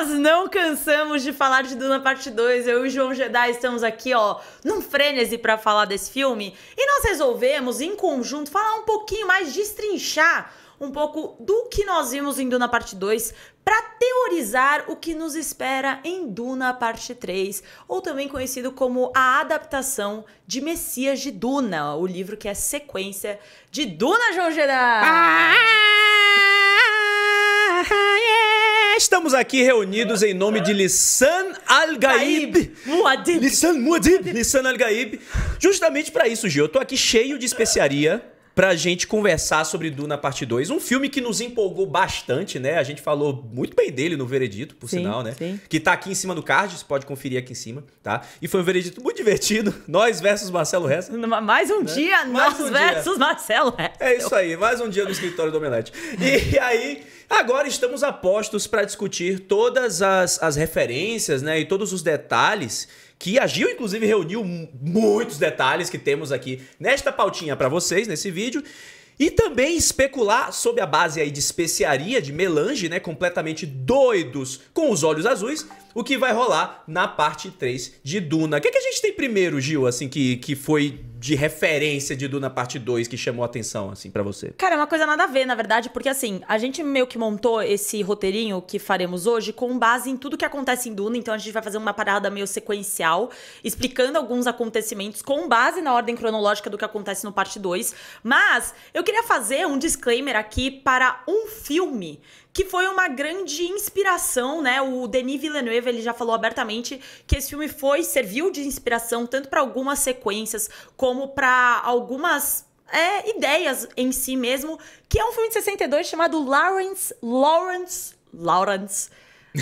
Nós não cansamos de falar de Duna Parte 2. Eu e o João Jedi estamos aqui, ó, num frenesi para falar desse filme. E nós resolvemos, em conjunto, falar um pouquinho mais, destrinchar um pouco do que nós vimos em Duna Parte 2 para teorizar o que nos espera em Duna Parte 3, ou também conhecido como a adaptação de Messias de Duna, o livro que é sequência de Duna João Jedi. Ah! Estamos aqui reunidos em nome de Lissan Al-Gaib. Muadib. Lissan Muadib. Lissan Al-Gaib. Justamente para isso, Gil. Eu tô aqui cheio de especiaria pra gente conversar sobre Duna Parte 2. Um filme que nos empolgou bastante, né? A gente falou muito bem dele no Veredito, por sim, sinal, né? Sim. Que tá aqui em cima do card, você pode conferir aqui em cima, tá? E foi um Veredito muito divertido. Nós versus Marcelo Ressa. Mais um né? dia, mais nós um versus dia. Marcelo Ressa. É isso aí, mais um dia no escritório do Omelete. E aí... Agora estamos a postos para discutir todas as, as referências né, e todos os detalhes que a Gil, inclusive, reuniu muitos detalhes que temos aqui nesta pautinha para vocês, nesse vídeo. E também especular sobre a base aí de especiaria, de melange, né? Completamente doidos com os olhos azuis, o que vai rolar na parte 3 de Duna. O que, é que a gente tem primeiro, Gil, assim, que, que foi de referência de Duna Parte 2 que chamou atenção, assim, para você? Cara, é uma coisa nada a ver, na verdade, porque assim, a gente meio que montou esse roteirinho que faremos hoje com base em tudo que acontece em Duna, então a gente vai fazer uma parada meio sequencial, explicando alguns acontecimentos com base na ordem cronológica do que acontece no Parte 2. Mas eu queria fazer um disclaimer aqui para um filme que foi uma grande inspiração, né? O Denis Villeneuve, ele já falou abertamente que esse filme foi serviu de inspiração tanto para algumas sequências como para algumas é, ideias em si mesmo, que é um filme de 62 chamado Lawrence Lawrence Lawrence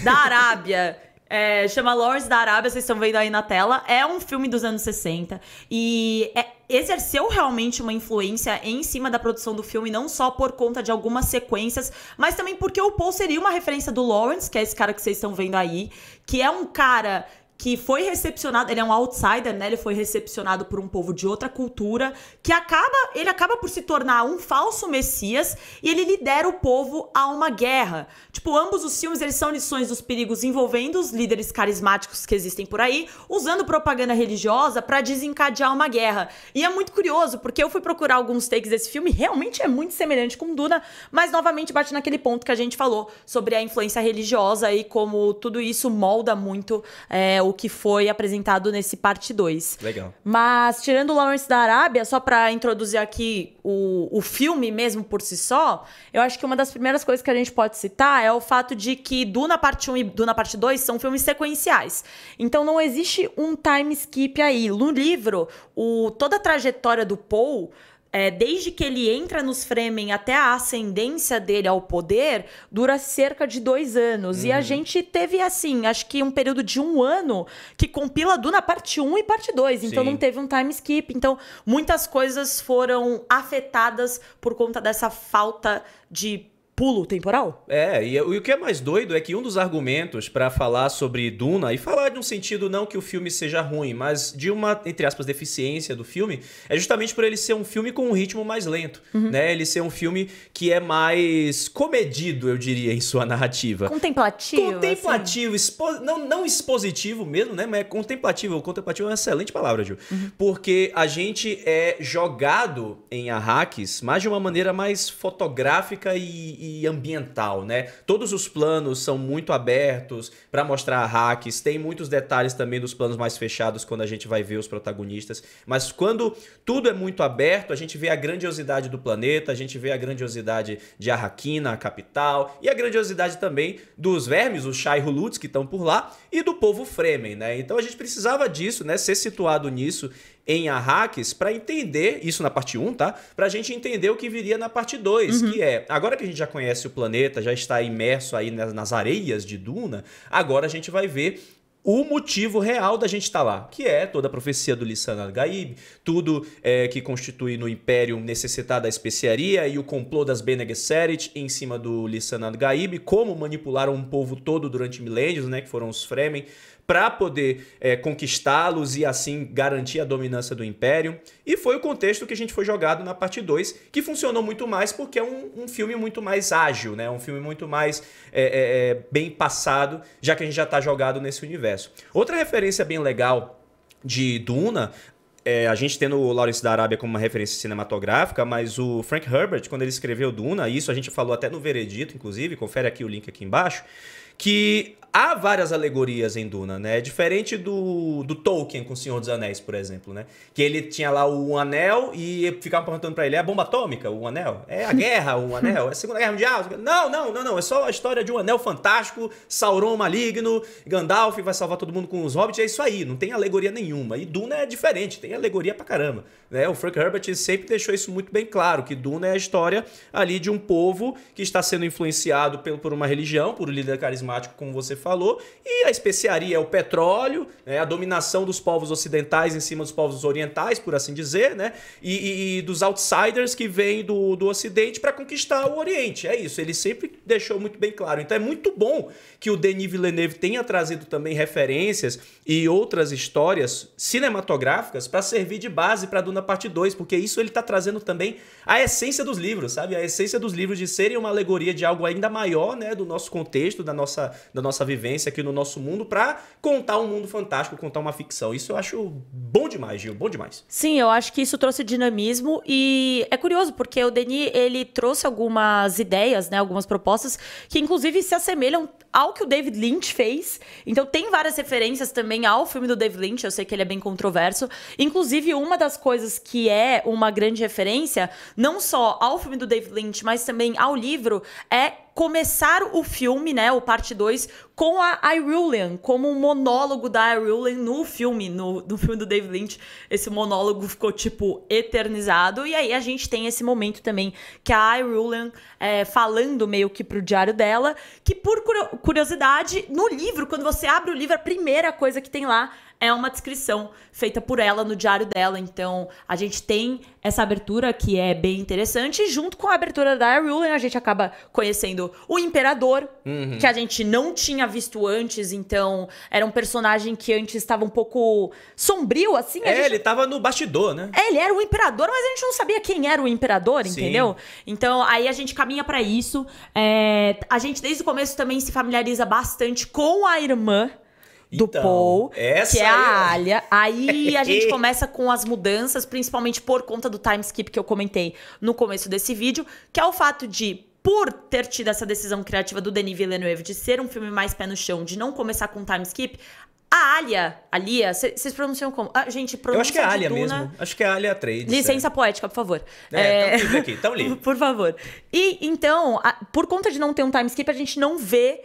da Arábia. É, chama Lawrence da Arábia, vocês estão vendo aí na tela. É um filme dos anos 60 e é exerceu realmente uma influência em cima da produção do filme, não só por conta de algumas sequências, mas também porque o Paul seria uma referência do Lawrence, que é esse cara que vocês estão vendo aí, que é um cara que foi recepcionado, ele é um outsider, né? Ele foi recepcionado por um povo de outra cultura, que acaba, ele acaba por se tornar um falso messias e ele lidera o povo a uma guerra. Tipo, ambos os filmes eles são lições dos perigos envolvendo os líderes carismáticos que existem por aí, usando propaganda religiosa para desencadear uma guerra. E é muito curioso, porque eu fui procurar alguns takes desse filme, realmente é muito semelhante com Duna, mas novamente bate naquele ponto que a gente falou sobre a influência religiosa e como tudo isso molda muito é, o que foi apresentado nesse parte 2. Legal. Mas, tirando o Lawrence da Arábia, só para introduzir aqui o, o filme mesmo por si só, eu acho que uma das primeiras coisas que a gente pode citar é o fato de que Duna parte 1 e Duna parte 2 são filmes sequenciais. Então, não existe um time skip aí. No livro, o, toda a trajetória do Paul é, desde que ele entra nos Fremen até a ascendência dele ao poder, dura cerca de dois anos. E a uhum. gente teve, assim, acho que um período de um ano que compila Duna parte 1 e parte 2. Então Sim. não teve um time skip. Então muitas coisas foram afetadas por conta dessa falta de pulo temporal. É, e, e, o que é mais doido é que um dos argumentos para falar sobre Duna, e falar de um sentido não que o filme seja ruim, mas de uma, entre aspas, deficiência do filme, é justamente por ele ser um filme com um ritmo mais lento, uhum. né? Ele ser um filme que é mais comedido, eu diria, em sua narrativa. Contemplativo. Assim. Contemplativo, assim. expo... não, não expositivo mesmo, né? Mas é contemplativo. Contemplativo é uma excelente palavra, Gil. Uhum. Porque a gente é jogado em arraques, mas de uma maneira mais fotográfica e e ambiental, né? Todos os planos são muito abertos para mostrar hacks, tem muitos detalhes também dos planos mais fechados quando a gente vai ver os protagonistas, mas quando tudo é muito aberto, a gente vê a grandiosidade do planeta, a gente vê a grandiosidade de Arraquina, a capital, e a grandiosidade também dos vermes, os Shai Huluts que estão por lá, e do povo Fremen, né? Então a gente precisava disso, né? Ser situado nisso em Arrakis para entender, isso na parte 1, tá? Para a gente entender o que viria na parte 2, uhum. que é, agora que a gente já conhece o planeta, já está imerso aí nas, nas areias de Duna, agora a gente vai ver o motivo real da gente estar tá lá, que é toda a profecia do Lissan Al-Gaib, tudo é, que constitui no Império necessitar da especiaria e o complô das Bene Gesserit em cima do Lissan Al-Gaib, como manipularam um povo todo durante milênios, né, que foram os Fremen, para poder é, conquistá-los e assim garantir a dominância do Império. E foi o contexto que a gente foi jogado na parte 2, que funcionou muito mais porque é um, um, filme muito mais ágil, né? um filme muito mais é, é, é bem passado, já que a gente já está jogado nesse universo. Outra referência bem legal de Duna é, a gente tendo o Lawrence da Arábia como uma referência cinematográfica, mas o Frank Herbert, quando ele escreveu Duna, isso a gente falou até no Veredito, inclusive, confere aqui o link aqui embaixo, que há várias alegorias em Duna, né? É diferente do, do Tolkien com o Senhor dos Anéis, por exemplo, né? Que ele tinha lá o anel e ficava perguntando para ele, é a bomba atômica, o anel? É a guerra, o anel? É a Segunda Guerra Mundial? Não, não, não, não. É só a história de um anel fantástico, Sauron maligno, Gandalf vai salvar todo mundo com os hobbits, é isso aí. Não tem alegoria nenhuma. E Duna é diferente, tem alegoria pra caramba. Né? O Frank Herbert sempre deixou isso muito bem claro, que Duna é a história ali de um povo que está sendo influenciado pelo, por uma religião, por um líder carismático, como você falou, e a especiaria é o petróleo, né? a dominação dos povos ocidentais em cima dos povos orientais, por assim dizer, né? e, e, e dos outsiders que vêm do, do ocidente para conquistar o oriente. É isso, ele sempre deixou muito bem claro. Então é muito bom que o Denis Villeneuve tenha trazido também referências e outras histórias cinematográficas para servir de base para Duna Parte 2, porque isso ele está trazendo também a essência dos livros, sabe? A essência dos livros de serem uma alegoria de algo ainda maior, né, do nosso contexto, da nossa, da nossa vivência aqui no nosso mundo para contar um mundo fantástico, contar uma ficção. Isso eu acho bom demais, Gil, bom demais. Sim, eu acho que isso trouxe dinamismo e é curioso porque o Denis, ele trouxe algumas ideias, né, algumas propostas que inclusive se assemelham ao que o David Lynch fez. Então tem várias referências também também ao filme do David Lynch, eu sei que ele é bem controverso. Inclusive, uma das coisas que é uma grande referência, não só ao filme do David Lynch, mas também ao livro, é começar o filme, né, o parte 2, com a Irulan, como um monólogo da Irulan no filme, no, no filme do David Lynch. Esse monólogo ficou, tipo, eternizado. E aí a gente tem esse momento também que a Irulan é, falando meio que pro diário dela, que por curiosidade, no livro, quando você abre o livro, a primeira coisa que tem lá é uma descrição feita por ela no diário dela. Então, a gente tem essa abertura que é bem interessante. E junto com a abertura da Air a gente acaba conhecendo o Imperador, uhum. que a gente não tinha visto antes. Então, era um personagem que antes estava um pouco sombrio, assim. É, gente... ele estava no bastidor, né? É, ele era o Imperador, mas a gente não sabia quem era o Imperador, Sim. entendeu? Então, aí a gente caminha para isso. É... A gente, desde o começo, também se familiariza bastante com a irmã do então, Paul, que é a é Alia. Aí a gente começa com as mudanças, principalmente por conta do time skip que eu comentei no começo desse vídeo, que é o fato de por ter tido essa decisão criativa do Denis Villeneuve de ser um filme mais pé no chão, de não começar com time skip, a Alia, Alia, vocês pronunciam como? Ah, gente, pronuncia Eu acho que é Alia Duna. mesmo. Acho que é Alia Trades. É. Licença é. poética, por favor. É, é... Tão aqui, tão livre. por favor. E então, a, por conta de não ter um time skip, a gente não vê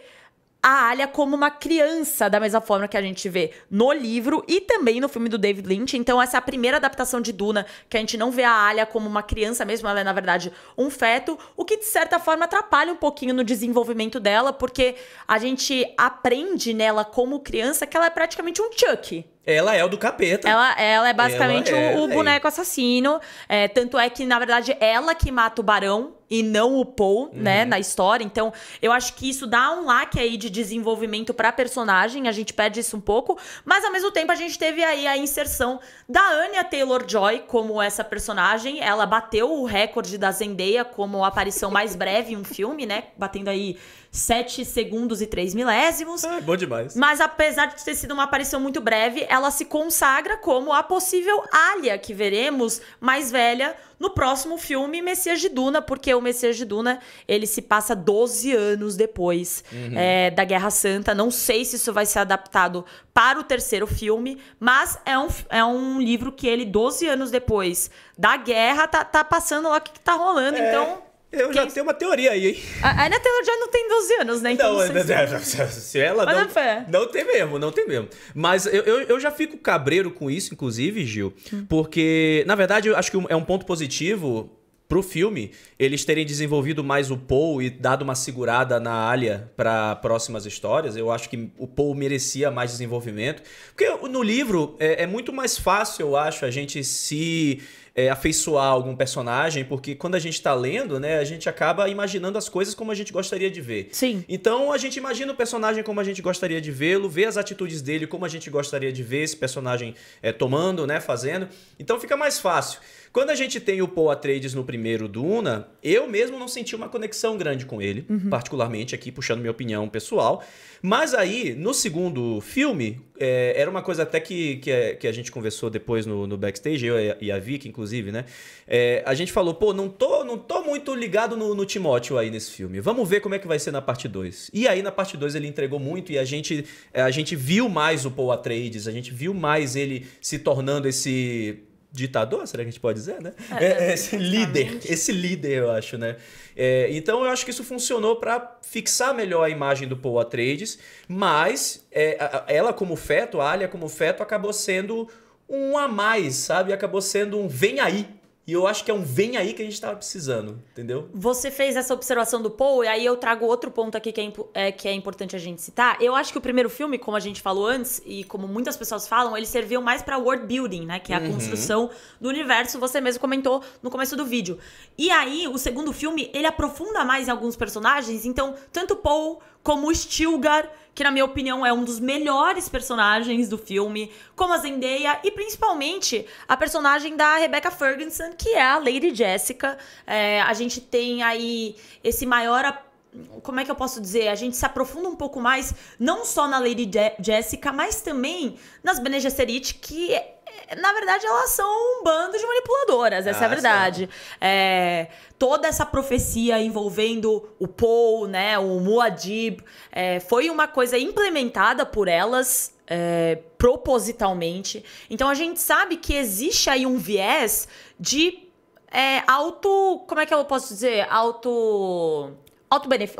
a Alia como uma criança, da mesma forma que a gente vê no livro e também no filme do David Lynch. Então, essa é a primeira adaptação de Duna, que a gente não vê a Alia como uma criança mesmo, ela é, na verdade, um feto, o que, de certa forma, atrapalha um pouquinho no desenvolvimento dela, porque a gente aprende nela como criança que ela é praticamente um Chuck, ela é o do capeta. Ela, ela é basicamente ela o, é, o, é boneco assassino. É, tanto é que, na verdade, ela que mata o barão e não o Paul, né, uhum. né, na história. Então, eu acho que isso dá um laque aí de desenvolvimento pra personagem, a gente pede isso um pouco, mas ao mesmo tempo a gente teve aí a inserção da Anya Taylor-Joy como essa personagem, ela bateu o recorde da Zendaya como aparição mais breve em um filme, né, batendo aí 7 segundos e 3 milésimos. É, bom demais. Mas apesar de ter sido uma aparição muito breve, ela se consagra como a possível Alia que veremos mais velha no próximo filme Messias de Duna, porque o Messias de Duna ele se passa 12 anos depois uhum. é, da Guerra Santa. Não sei se isso vai ser adaptado para o terceiro filme, mas é um, é um livro que ele, 12 anos depois da guerra, tá, tá passando lá o que, que tá rolando. É... Então. Eu Quem... já tenho uma teoria aí, hein? A Ana Taylor já não tem 12 anos, né? Então, não, não é, se... se ela não. É fé. Não tem mesmo, não tem mesmo. Mas eu, eu, eu já fico cabreiro com isso, inclusive, Gil, hum. porque, na verdade, eu acho que é um ponto positivo pro filme, eles terem desenvolvido mais o Paul e dado uma segurada na Alia para próximas histórias. Eu acho que o Paul merecia mais desenvolvimento. Porque no livro é, é muito mais fácil, eu acho, a gente se é, afeiçoar algum personagem, porque quando a gente está lendo, né, a gente acaba imaginando as coisas como a gente gostaria de ver. Sim. Então a gente imagina o personagem como a gente gostaria de vê-lo, vê as atitudes dele como a gente gostaria de ver esse personagem é, tomando, né, fazendo. Então fica mais fácil. Quando a gente tem o Paul Atreides no primeiro Duna, eu mesmo não senti uma conexão grande com ele, uhum. particularmente aqui puxando minha opinião pessoal. Mas aí, no segundo filme, é, era uma coisa até que, que, é, que, a gente conversou depois no, no backstage, eu e a Vicky, inclusive, né? É, a gente falou, pô, não tô, não tô muito ligado no, no Timóteo aí nesse filme. Vamos ver como é que vai ser na parte 2. E aí, na parte 2, ele entregou muito e a gente, a gente viu mais o Paul Atreides, a gente viu mais ele se tornando esse ditador, será que a gente pode dizer, né? É, é, é, é esse líder, esse líder, eu acho, né? É, então eu acho que isso funcionou para fixar melhor a imagem do Paul Atreides, mas é, ela como feto, a Alia como feto, acabou sendo um a mais, sabe? Acabou sendo um vem aí, e eu acho que é um vem aí que a gente estava tá precisando, entendeu? Você fez essa observação do Paul, e aí eu trago outro ponto aqui que é, é, que é importante a gente citar. Eu acho que o primeiro filme, como a gente falou antes, e como muitas pessoas falam, ele serviu mais para world building, né? Que é a uhum. construção do universo, você mesmo comentou no começo do vídeo. E aí, o segundo filme, ele aprofunda mais em alguns personagens, então, tanto Paul como o Stilgar, que na minha opinião é um dos melhores personagens do filme, como a Zendaya e principalmente a personagem da Rebecca Ferguson, que é a Lady Jessica. É, a gente tem aí esse maior apoio como é que eu posso dizer? A gente se aprofunda um pouco mais, não só na Lady Je Jessica, mas também nas Bene Gesserit, que é, é, na verdade, elas são um bando de manipuladoras, essa ah, é a ah, verdade. É, toda essa profecia envolvendo o Paul, né, o Muad'Dib, é, foi uma coisa implementada por elas é, propositalmente. Então a gente sabe que existe aí um viés de é, auto... Como é que eu posso dizer? Auto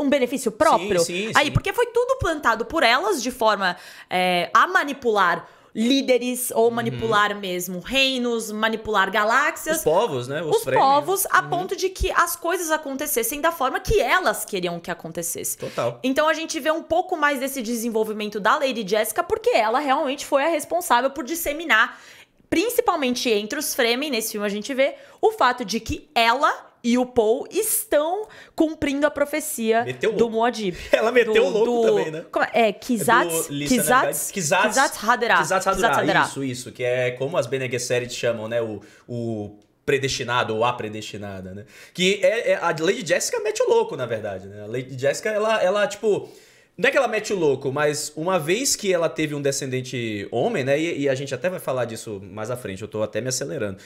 um benefício próprio. Sim, sim, Aí, sim. porque foi tudo plantado por elas de forma é, a manipular líderes ou uhum. manipular uhum. mesmo reinos, manipular galáxias. Os povos, né? Os, os povos, a uhum. ponto de que as coisas acontecessem da forma que elas queriam que acontecesse. Total. Então a gente vê um pouco mais desse desenvolvimento da Lady Jessica, porque ela realmente foi a responsável por disseminar, principalmente entre os Fremen, nesse filme a gente vê, o fato de que ela e o Paul estão cumprindo a profecia do Muad'Dib. Ela meteu o louco do, também, né? é? Kizatz, é Kizatz, é Kizatz, Kizatz Haderah. Kizatz Haderah, isso, isso. Que é como as Bene Gesserit chamam, né? O, o predestinado ou a predestinada, né? Que é, é a Lady Jessica mete o louco, na verdade, né? A Lady Jessica, ela, ela tipo não é que ela mete o louco, mas uma vez que ela teve um descendente homem, né? E, e a gente até vai falar disso mais à frente, eu tô até me acelerando.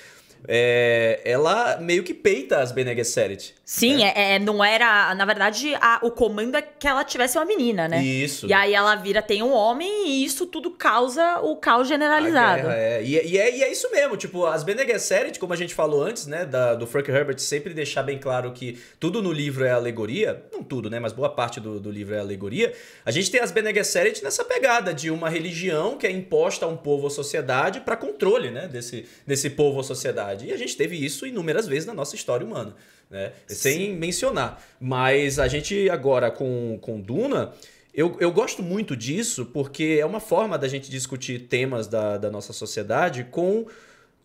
É, ela meio que peita as Bene Gesserit. Sim, né? é, é, não era. Na verdade, a, o comando é que ela tivesse uma menina, né? Isso. E aí ela vira, tem um homem, e isso tudo causa o caos generalizado. é. E, é, e, é, e é isso mesmo, tipo, as Bene Gesserit, como a gente falou antes, né? Da, do Frank Herbert sempre deixar bem claro que tudo no livro é alegoria. Não tudo, né? Mas boa parte do, do livro é alegoria. A gente tem as Bene Gesserit nessa pegada de uma religião que é imposta a um povo ou sociedade para controle né, desse, desse povo ou sociedade. E a gente teve isso inúmeras vezes na nossa história humana, né? sem Sim. mencionar. Mas a gente agora com, com Duna... Eu, eu, gosto muito disso porque é uma forma da gente discutir temas da, da nossa sociedade com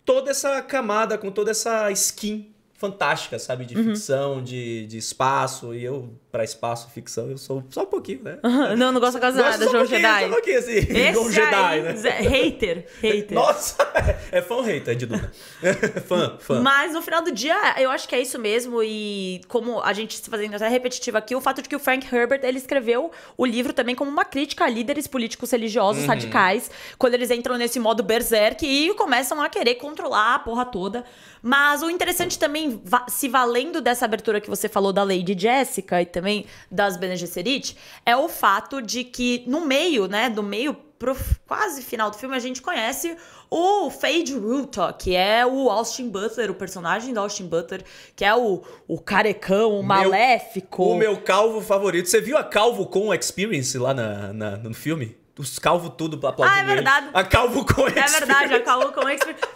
toda essa camada, com toda essa skin fantástica, sabe? De uhum. ficção, de, de espaço. E eu, pra espaço, ficção, eu sou só um pouquinho, né? Não, não gosto quase nada, João um Jedi. Só um pouquinho, assim. João Jedi, né? Hater, hater. Nossa, é, é fã hater de Duna. fã, fã. Mas no final do dia, eu acho que é isso mesmo. E como a gente se fazendo até repetitivo aqui, o fato de que o Frank Herbert, ele escreveu o livro também como uma crítica a líderes políticos religiosos uhum. radicais, quando eles entram nesse modo berserk e começam a querer controlar a porra toda. Mas o interessante também va se valendo dessa abertura que você falou da Lady Jessica e também das Bene Gesserit, é o fato de que no meio, né, do meio pro quase final do filme a gente conhece o Fade Ruta, que é o Austin Butler, o personagem do Austin Butler, que é o, o carecão, o meu, maléfico. o meu calvo favorito. Você viu a Calvo com Experience lá na, na no filme? os calvos tudo pra Ah, é verdade. A calvo com É verdade, a calvo com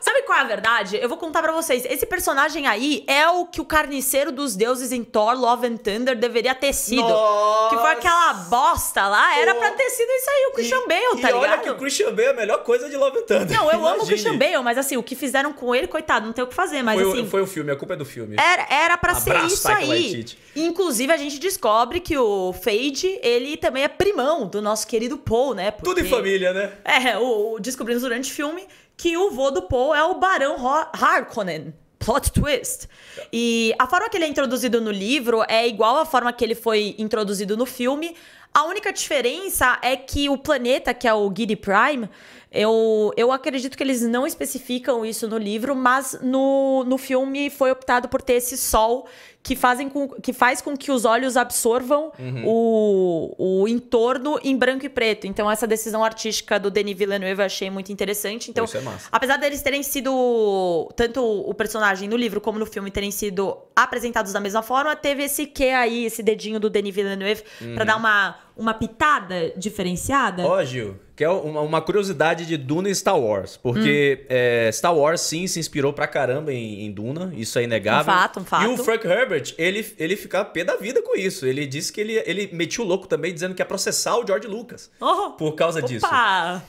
Sabe qual é a verdade? Eu vou contar para vocês. Esse personagem aí é o que o carniceiro dos deuses em Thor Love and Thunder deveria ter sido. Nossa. Que foi aquela bosta lá, era oh. pra ter sido isso aí, o Christian e, Bale, tá e ligado? olha que o Christian Bale é a melhor coisa de Love and Thunder. Não, eu Imagine. amo o Christian Bale, mas assim, o que fizeram com ele, coitado, não tem o que fazer, mas foi, assim... Foi o filme, a culpa é do filme. Era, era pra Abraço, ser isso Michael aí. Inclusive, a gente descobre que o Fade, ele também é primão do nosso querido Paul, né? Porque... Né? Tudo em família, né? É, o, o descobrimos durante o filme que o vô do Paul é o Barão Harkonnen. Plot twist. E a forma que ele é introduzido no livro é igual à forma que ele foi introduzido no filme. A única diferença é que o planeta, que é o Giddy Prime, eu, eu acredito que eles não especificam isso no livro, mas no, no filme foi optado por ter esse sol que fazem com, que faz com que os olhos absorvam uhum. o, o entorno em branco e preto. Então, essa decisão artística do Denis Villeneuve eu achei muito interessante. Então, Isso é massa. apesar deles terem sido, tanto o personagem no livro como no filme, terem sido apresentados da mesma forma, teve esse que aí, esse dedinho do Denis Villeneuve, uhum. para dar uma uma pitada diferenciada? Ó, Gil, que é uma, uma curiosidade de Duna e Star Wars. Porque hum. é, Star Wars, sim, se inspirou pra caramba em, em, Duna. Isso é inegável. Um fato, um fato. E o Frank Herbert, ele, ele fica pé da vida com isso. Ele disse que ele, ele metiu o louco também, dizendo que ia processar o George Lucas. Oh, por causa opa, disso.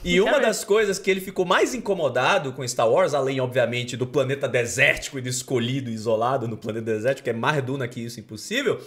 E uma das coisas que ele ficou mais incomodado com Star Wars, além, obviamente, do planeta desértico e do escolhido, isolado no planeta desértico, que é mais Duna que isso impossível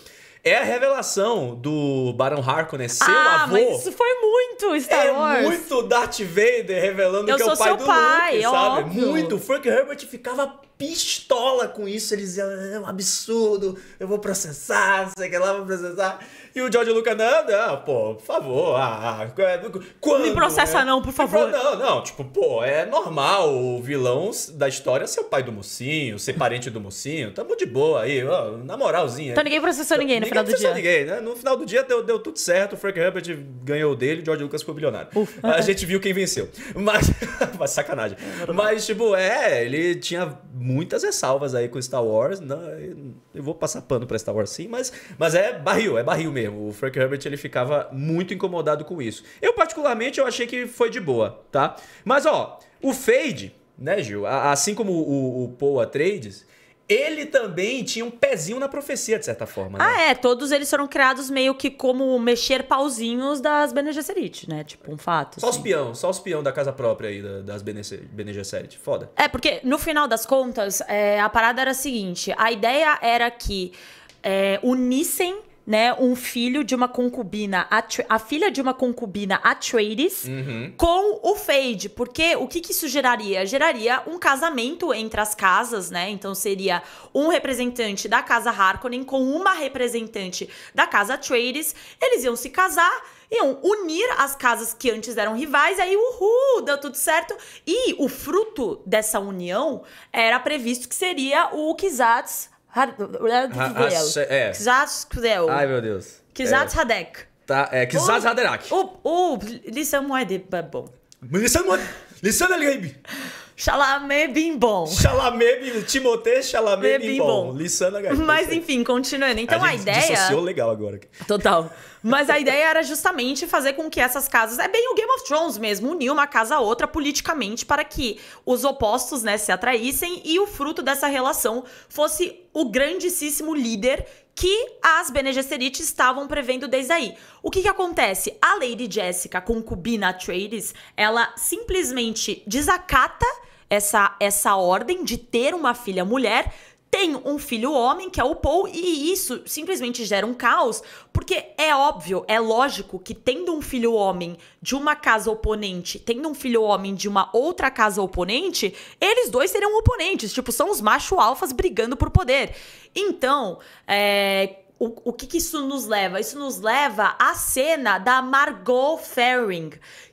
é a revelação do Barão Harkonnen, né? seu ah, avô. Mas isso foi muito Star é Wars. É muito Darth Vader revelando eu que é o pai do pai, Luke, é sabe? Muito. Frank Herbert ficava pistola com isso. Ele dizia, é, é um absurdo, eu vou processar, sei que lá, vou processar. E o George Lucas, não, não, pô, por favor. Ah, ah é, quando, me processa é? não, por favor. Não, não, tipo, pô, é normal o vilão da história ser o pai do mocinho, ser parente do mocinho. Tamo de boa aí, ó, na moralzinha. Então ninguém processou ninguém no ninguém final do dia. ninguém, né? No final do dia deu, deu tudo certo, o Frank Herbert ganhou o dele, o George Lucas ficou bilionário. a gente viu quem venceu. Mas, sacanagem. É, mas, tipo, é, ele tinha muitas ressalvas aí com Star Wars. Não, né? eu vou passar pano pra Star Wars sim, mas, mas é barril, é barril mesmo. O Frank Herbert ele ficava muito incomodado com isso. Eu, particularmente, eu achei que foi de boa, tá? Mas, ó, o Fade, né, Gil? Assim como o, o Poa Trades, ele também tinha um pezinho na profecia, de certa forma, né? Ah, é. Todos eles foram criados meio que como mexer pauzinhos das Bene Gesserit, né? Tipo, um fato. Só assim. os peão, só os peão da casa própria aí, das Bene, Bene Gesserit. Foda. É, porque no final das contas, é, a parada era a seguinte. A ideia era que é, unissem né, um filho de uma concubina, a filha de uma concubina Atreides uhum. com o Fade, porque o que, que isso geraria? Geraria um casamento entre as casas, né? Então seria um representante da casa Harkonnen com uma representante da casa Atreides, eles iam se casar, iam unir as casas que antes eram rivais, aí uhul, deu tudo certo. E o fruto dessa união era previsto que seria o Kizats Hadel. Ah, ah, é. Kudel. Ai, meu Deus. Kizaz é. Hadek. Tá, é, Kizaz Haderak. O lição é de babon. Lição Chalamet Bimbom. Chalamet Bimbom. Timothée Chalamet Bimbom. Lissana Garcia. Mas enfim, continuando. Então a, a ideia... dissociou legal agora. Total. Mas a ideia era justamente fazer com que essas casas... É bem o Game of Thrones mesmo. Unir uma casa a outra politicamente para que os opostos né, se atraíssem e o fruto dessa relação fosse o grandíssimo líder que as Bene Gesserit estavam prevendo desde aí. O que que acontece? A Lady Jessica, concubina Atreides, ela simplesmente desacata essa, essa ordem de ter uma filha mulher tem um filho homem, que é o Paul, e isso simplesmente gera um caos, porque é óbvio, é lógico que tendo um filho homem de uma casa oponente, tendo um filho homem de uma outra casa oponente, eles dois seriam oponentes, tipo, são os macho alfas brigando por poder. Então, é, o, o que, que, isso nos leva? Isso nos leva à cena da Margot Faring,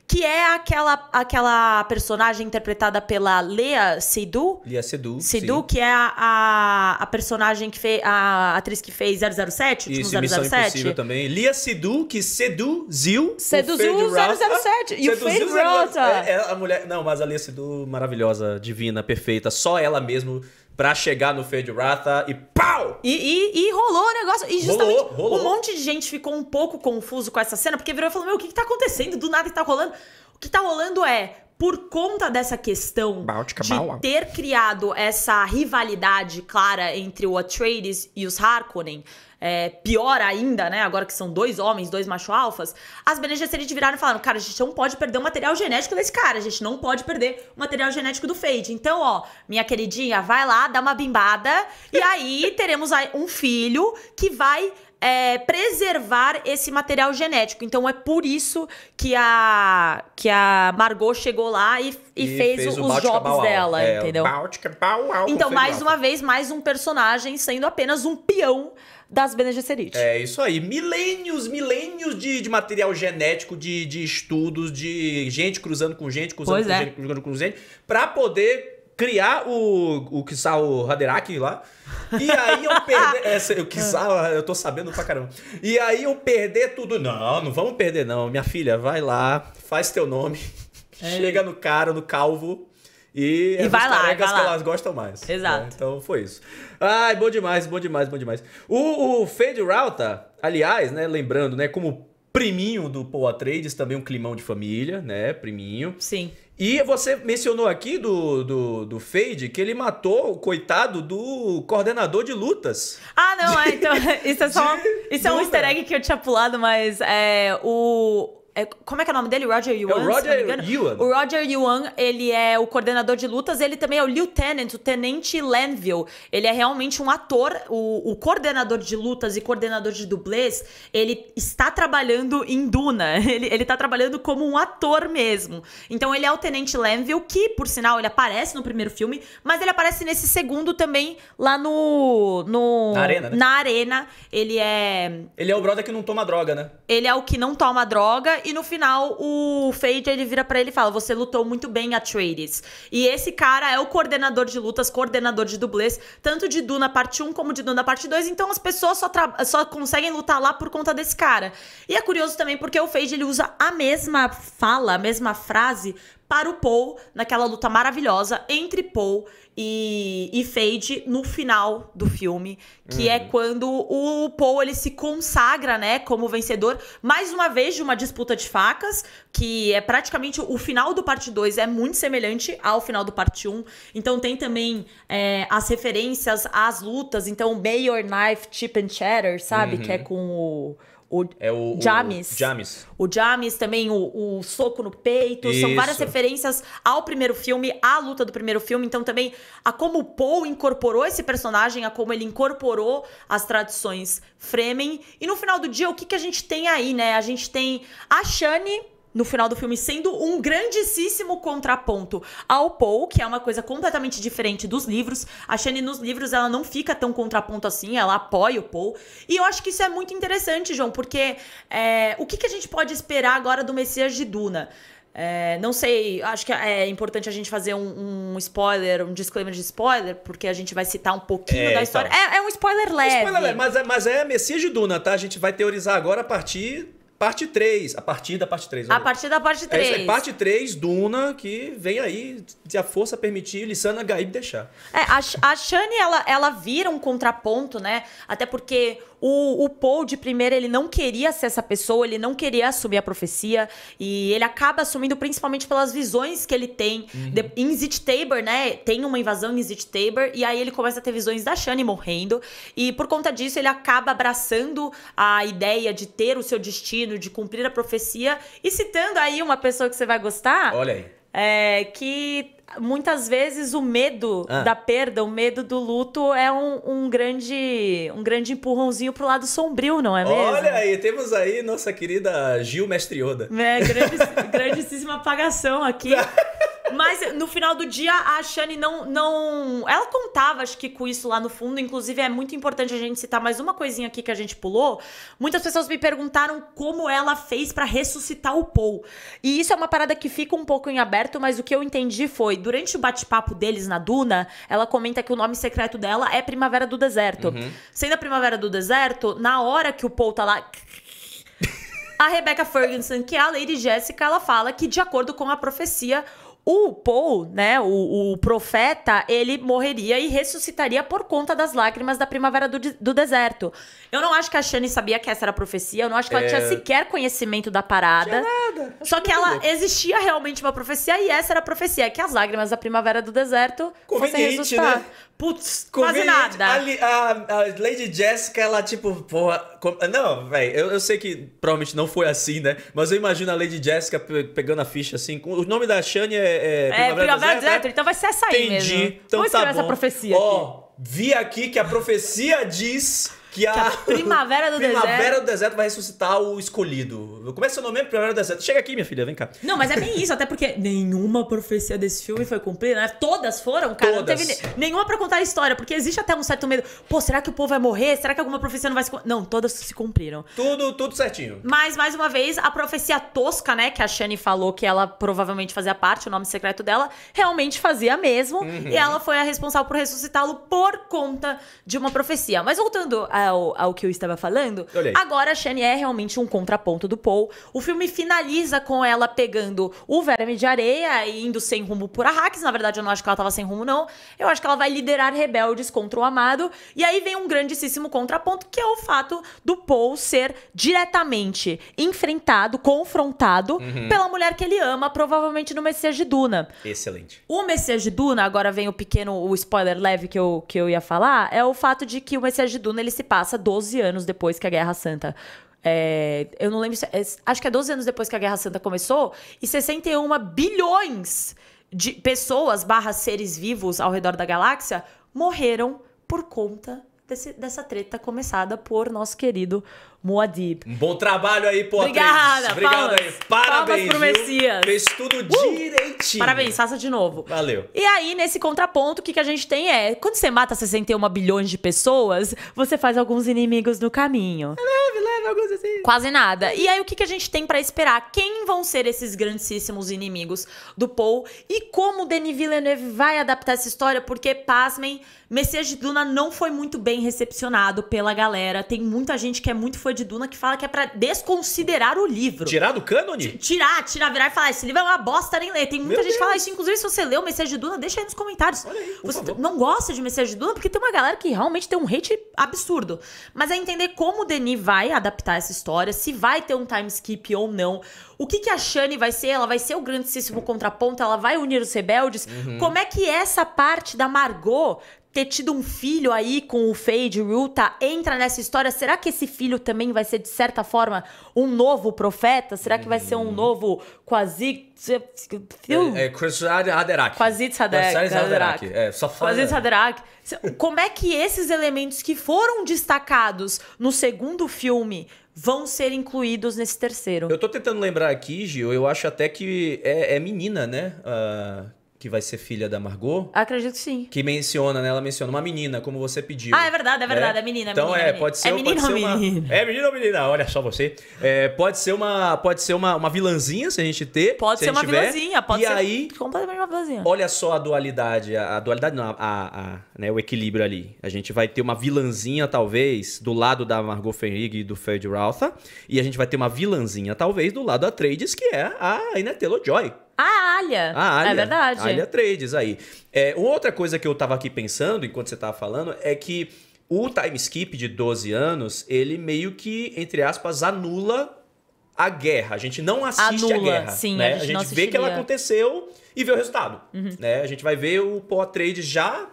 que é aquela, aquela personagem interpretada pela Lea Seydoux. Lea Seydoux, Seydoux que é a, a, personagem que fez, a atriz que fez 007, Isso, 007. Missão Impossível também. Lea Seydoux, que seduziu Seduziu o 007 e o Fade Rota. É, é a mulher, não, mas a Lea Seydoux, maravilhosa, divina, perfeita, só ela mesmo pra chegar no Fade Ratha e pau! E, e, e, rolou o negócio. E justamente rolou, rolou. um monte de gente ficou um pouco confuso com essa cena, porque virou e falou: Meu, o que, que tá acontecendo? Do nada que tá rolando. O que tá rolando é por conta dessa questão Báltica, de ter criado essa rivalidade clara entre o Atreides e os Harkonnen, é, pior ainda, né? Agora que são dois homens, dois macho alfas, as Bene Gesserit viraram e falaram: cara, a gente não pode perder o material genético desse cara, a gente não pode perder o material genético do Fade. Então, ó, minha queridinha, vai lá, dá uma bimbada, e aí teremos um filho que vai é, preservar esse material genético. Então é por isso que a, que a Margot chegou lá e, e, e fez, fez o, os jobs dela, é, entendeu? Báltica, Bauau, então, mais uma vez, mais um personagem sendo apenas um peão das Bene Gesserit. É isso aí. Milênios, milênios de, de material genético, de, de estudos, de gente cruzando com gente, cruzando com é. gente, cruzando com gente, pra poder criar o, o Kisao Haderaki lá. E aí eu perder. Essa, eu, Kisao, eu tô sabendo pra caramba. E aí eu perder tudo. Não, não vamos perder, não. Minha filha, vai lá, faz teu nome. É. Chega no cara, no calvo. E, e vai lá, vai que elas gostam mais. Né? Exato. Né? Então foi isso. Ai, bom demais, bom demais, bom demais. O, o Fade Rauta aliás, né, lembrando, né, como priminho do Poa Trades, também um climão de família, né, priminho. Sim. E você mencionou aqui do, do, do Fade que ele matou o coitado do coordenador de lutas. Ah, não, de, é, então. Isso é só. De, isso é um easter egg que eu tinha pulado, mas é, o, é, como é que é o nome dele? Roger Yuan? É o Roger Yuan. O Roger Yuan, ele é o coordenador de lutas, ele também é o Lieutenant, o Tenente Lanville. Ele é realmente um ator, o, o coordenador de lutas e coordenador de dublês, ele está trabalhando em Duna. Ele, ele tá trabalhando como um ator mesmo. Então ele é o Tenente Lanville, que, por sinal, ele aparece no primeiro filme, mas ele aparece nesse segundo também, lá no. no na arena, né? Na arena. Ele é. Ele é o brother que não toma droga, né? Ele é o que não toma droga e no final, o Fade ele vira para ele e fala: Você lutou muito bem, Atreides. E esse cara é o coordenador de lutas, coordenador de dublês, tanto de Duna parte 1 como de Duna parte 2. Então as pessoas só, só conseguem lutar lá por conta desse cara. E é curioso também porque o Fade ele usa a mesma fala, a mesma frase para o Paul naquela luta maravilhosa entre Paul e, e Fade no final do filme, que é uhum. é quando o Paul ele se consagra, né, como vencedor, mais uma vez de uma disputa de facas, que é praticamente o final do parte 2 é muito semelhante ao final do parte 1. Um. Então tem também é, as referências às lutas, então Mayor Knife Chip and Chatter, sabe, uhum. que é uhum. com o o, é o James. O James, o James também, o, o, soco no peito. Isso. São várias referências ao primeiro filme, à luta do primeiro filme. Então, também, a como o Paul incorporou esse personagem, a como ele incorporou as tradições Fremen. E no final do dia, o que, que a gente tem aí, né? A gente tem a Shani no final do filme sendo um grandíssimo contraponto ao Paul, que é uma coisa completamente diferente dos livros. A Shane nos livros ela não fica tão contraponto assim, ela apoia o Paul. E eu acho que isso é muito interessante, João, porque é, o que, que a gente pode esperar agora do Messias de Duna? É, não sei, acho que é importante a gente fazer um, um, spoiler, um disclaimer de spoiler, porque a gente vai citar um pouquinho é, da então. história. Então, é, é, um spoiler leve. Spoiler leve, mas é, mas é Messias de Duna, tá? A gente vai teorizar agora a partir Parte 3, a partir da parte 3. A olha. partir da parte 3. É, é parte 3, Duna, que vem aí, se a força permitir, Lissana Gaib deixar. É, a, a Shani, ela, ela vira um contraponto, né? Até porque o, o Paul, de primeira, ele não queria ser essa pessoa, ele não queria assumir a profecia. E ele acaba assumindo principalmente pelas visões que ele tem. Uhum. De, em Zit Tabor, né? Tem uma invasão em Zit Tabor. E aí ele começa a ter visões da Shani morrendo. E por conta disso, ele acaba abraçando a ideia de ter o seu destino, de cumprir a profecia. E citando aí uma pessoa que você vai gostar. Olha aí é, que muitas vezes o medo ah. da perda, o medo do luto é um, um grande um grande empurrãozinho pro lado sombrio, não é mesmo? Olha aí, temos aí nossa querida Gil Mestrioda. É, grandíssima apagação aqui. Mas no final do dia, a Shani não, não. Ela contava, acho que, com isso lá no fundo. Inclusive, é muito importante a gente citar mais uma coisinha aqui que a gente pulou. Muitas pessoas me perguntaram como ela fez para ressuscitar o Paul. E isso é uma parada que fica um pouco em aberto, mas o que eu entendi foi: durante o bate-papo deles na Duna, ela comenta que o nome secreto dela é Primavera do Deserto. Uhum. Sendo a Primavera do Deserto, na hora que o Paul tá lá. A Rebecca Ferguson, que é a Lady Jessica, ela fala que, de acordo com a profecia, o Paul, né, o, o, profeta, ele morreria e ressuscitaria por conta das lágrimas da primavera do, do deserto. Eu não acho que a Shani sabia que essa era profecia. Eu não acho que ela é... tinha sequer conhecimento da parada. tinha nada. Só que ela existia realmente uma profecia e essa era a profecia. Que as lágrimas da primavera do deserto fossem resultar. Né? Putz, quase nada. A, a, a, Lady Jessica, ela tipo, porra. Com... Não, velho, eu, eu sei que provavelmente não foi assim, né? Mas eu imagino a Lady Jessica pegando a ficha assim. Com... O nome da Shani é. É, Primavera, é, Primavera do Deserto. Então vai ser essa aí Entendi. mesmo. Então Vamos tá bom. essa profecia. Ó, oh, vi aqui que a profecia diz que a, que a Primavera do Primavera Deserto. Primavera do Deserto vai ressuscitar o escolhido. Como é seu nome mesmo? Primavera do Deserto. Chega aqui, minha filha, vem cá. Não, mas é bem isso, até porque nenhuma profecia desse filme foi cumprida, né? Todas foram, cara. Todas. Não teve nenhuma pra contar a história, porque existe até um certo medo. Pô, será que o povo vai morrer? Será que alguma profecia não vai se. Não, todas se cumpriram. Tudo, tudo certinho. Mas, mais uma vez, a profecia tosca, né? Que a Shani falou que ela provavelmente fazia parte, o nome secreto dela, realmente fazia mesmo. Uhum. E ela foi a responsável por ressuscitá-lo por conta de uma profecia. Mas voltando a ao, ao que eu estava falando, agora a Shane é realmente um contraponto do Paul. O filme finaliza com ela pegando o verme de areia e indo sem rumo por Arrakis. Na verdade, eu não acho que ela estava sem rumo, não. Eu acho que ela vai liderar rebeldes contra o amado. E aí vem um grandíssimo contraponto, que é o fato do Paul ser diretamente enfrentado, confrontado uhum. pela mulher que ele ama, provavelmente no Messias de Duna. Excelente. O Messias de Duna, agora vem o pequeno o spoiler leve que eu, que eu ia falar, é o fato de que o Messias de Duna ele se passa 12 anos depois que a Guerra Santa é, eu não lembro. Se, é, é acho que é 12 anos depois que a Guerra Santa começou, e 61 bilhões de pessoas barra seres vivos ao redor da galáxia morreram por conta desse, dessa treta começada por nosso querido Moadib. Um bom trabalho aí, pô. Obrigada, Obrigado palmas, aí. Parabéns. Palmas pro Messias. Fez tudo uh, direitinho. Parabéns, faça de novo. Valeu. E aí, nesse contraponto, o que, que a gente tem é: quando você mata 61 bilhões de pessoas, você faz alguns inimigos no caminho. É leve, leve. assim. Quase nada. E aí, o que, que a gente tem para esperar? Quem vão ser esses grandíssimos inimigos do Paul? E como Denis Villeneuve vai adaptar essa história? Porque, pasmem, Messias de Duna não foi muito bem recepcionado pela galera. Tem muita gente que é muito fã de Duna que fala que é para desconsiderar o livro. Tirar do cânone? Tirar, tirar, virar e falar: esse livro é uma bosta, nem ler. Tem muita Meu gente que fala isso. Inclusive, se você leu Messias de Duna, deixa aí nos comentários. Olha aí, você favor. não gosta de Messias de Duna? Porque tem uma galera que realmente tem um hate absurdo. Mas é entender como o Denis vai adaptar adaptar essa história, se vai ter um time skip ou não, o que, que a Shani vai ser, ela vai ser o grandíssimo contraponto, ela vai unir os rebeldes. Uhum. Como é que essa parte da Margot ter tido um filho aí com o Fade Ruta tá? entra nessa história. Será que esse filho também vai ser, de certa forma, um novo profeta? Será que vai ser um uhum. novo quasi. É, é Chris Haderach. Quasi Haderach. É, só Quasi Haderach. Como é que esses elementos que foram destacados no segundo filme vão ser incluídos nesse terceiro? Eu tô tentando lembrar aqui, Gil. Eu acho até que é, é menina, né? Uh que vai ser filha da Margot? Acredito que sim. Que menciona, né? Ela menciona uma menina, como você pediu. Ah, é verdade, é né? verdade, é menina, é Então menina, é, é, menina. pode ser, é menina pode ou ser menina? Uma... É menina ou menina? Olha só você. É, pode ser uma, pode ser uma, uma vilãzinha se a gente ter. Pode se ser uma tiver. vilãzinha, pode e ser. E aí, completamente uma vilãzinha. Olha só a dualidade, a, a dualidade não, a, a, a, né, o equilíbrio ali. A gente vai ter uma vilãzinha talvez do lado da Margot Fenrig e do Fred Rautha, e a gente vai ter uma vilãzinha talvez do lado da Trades, que é a Inetelo joy a Alha. A Alha. É verdade. Alha Trades aí. É, outra coisa que eu tava aqui pensando, enquanto você tava falando, é que o time skip de 12 anos, ele meio que, entre aspas, anula a guerra. A gente não assiste anula, a guerra. Sim, né? a gente, a gente vê que ela aconteceu e vê o resultado. Uhum. Né? A gente vai ver o Poa Trade já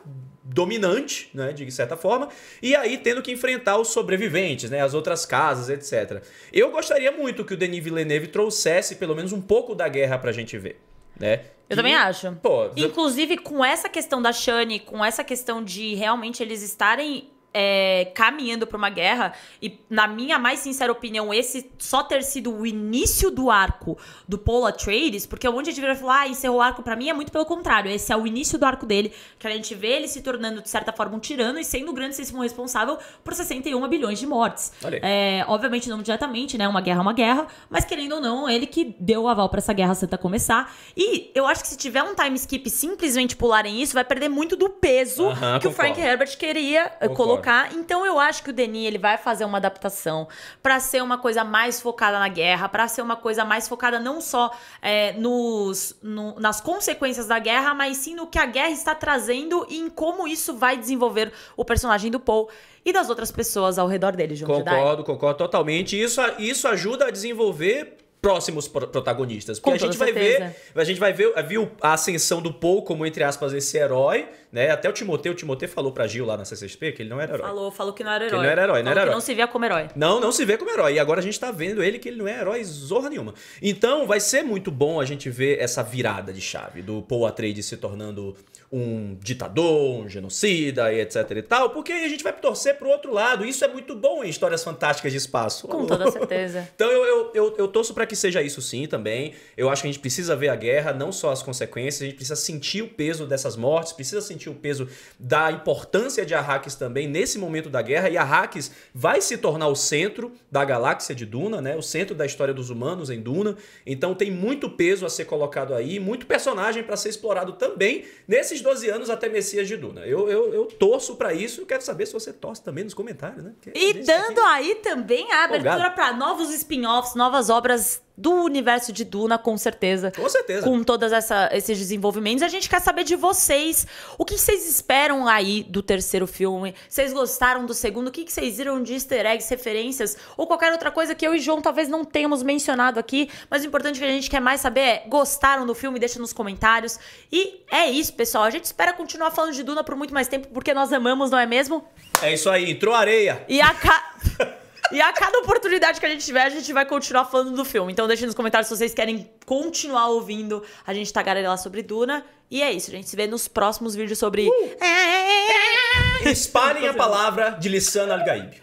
dominante, né, de certa forma, e aí tendo que enfrentar os sobreviventes, né, as outras casas, etc. Eu gostaria muito que o Denis Villeneuve trouxesse pelo menos um pouco da guerra pra gente ver, né? Eu que, também acho. Pô, Inclusive, com essa questão da Shani, com essa questão de realmente eles estarem é, caminhando para uma guerra. E, na minha mais sincera opinião, esse só ter sido o início do arco do Paul Atreides, porque onde a gente vai falar, ah, encerrou o arco, para mim é muito pelo contrário. Esse é o início do arco dele, que a gente vê ele se tornando, de certa forma, um tirano e sendo o grandíssimo responsável por 61 bilhões de mortes. É, obviamente, não diretamente, né? Uma guerra é uma guerra, mas querendo ou não, ele que deu o aval para essa guerra santa começar. E eu acho que se tiver um time skip simplesmente pularem isso, vai perder muito do peso uh -huh, que concordo. o Frank Herbert queria eh, colocar então eu acho que o Denis ele vai fazer uma adaptação para ser uma coisa mais focada na guerra, para ser uma coisa mais focada não só é, nos, no, nas consequências da guerra, mas sim no que a guerra está trazendo e em como isso vai desenvolver o personagem do Paul e das outras pessoas ao redor dele, João Concordo, Jedi. concordo totalmente. Isso, isso ajuda a desenvolver próximos protagonistas. Porque Com a gente vai ver, a gente vai ver, viu a ascensão do Paul como entre aspas esse herói, né? Até o Timoteu, o Timoteu falou pra Gil lá na CCXP que ele não era herói. Falou, falou que não era herói. Que ele não era herói, falou não era herói. não se via como herói. Não, não se vê como herói. E agora a gente tá vendo ele que ele não é herói zorra nenhuma. Então vai ser muito bom a gente ver essa virada de chave do Paul Atreides se tornando um ditador, um genocida e etc e tal, porque aí a gente vai torcer pro outro lado. Isso é muito bom em histórias fantásticas de espaço. Com toda certeza. então eu, eu, eu, eu torço para que seja isso sim também. Eu acho que a gente precisa ver a guerra, não só as consequências, a gente precisa sentir o peso dessas mortes, precisa sentir sentir o peso da importância de Arrakis também nesse momento da guerra, e Arrakis vai se tornar o centro da galáxia de Duna, né? o centro da história dos humanos em Duna, então tem muito peso a ser colocado aí, muito personagem para ser explorado também nesses 12 anos até Messias de Duna. Eu, eu, eu torço para isso, e quero saber se você torce também nos comentários. Né? Porque é e dando aqui... aí também a abertura para novos spin-offs, novas obras do universo de Duna, com certeza. Com certeza. Com todos esses desenvolvimentos. A gente quer saber de vocês. O que vocês esperam aí do terceiro filme? Vocês gostaram do segundo? O que vocês viram de easter eggs, referências? Ou qualquer outra coisa que eu e João talvez não tenhamos mencionado aqui. Mas o importante que a gente quer mais saber é: gostaram do filme? Deixa nos comentários. E é isso, pessoal. A gente espera continuar falando de Duna por muito mais tempo, porque nós amamos, não é mesmo? É isso aí. Entrou areia. E a ca... E a cada oportunidade que a gente tiver, a gente vai continuar falando do filme. Então deixem nos comentários se vocês querem continuar ouvindo a gente tagarelar sobre Duna. E é isso, a gente se vê nos próximos vídeos sobre... Uh. É. Espalhem a palavra de Lissana Al-Gaib.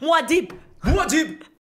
Muad'Dib. Muad'Dib.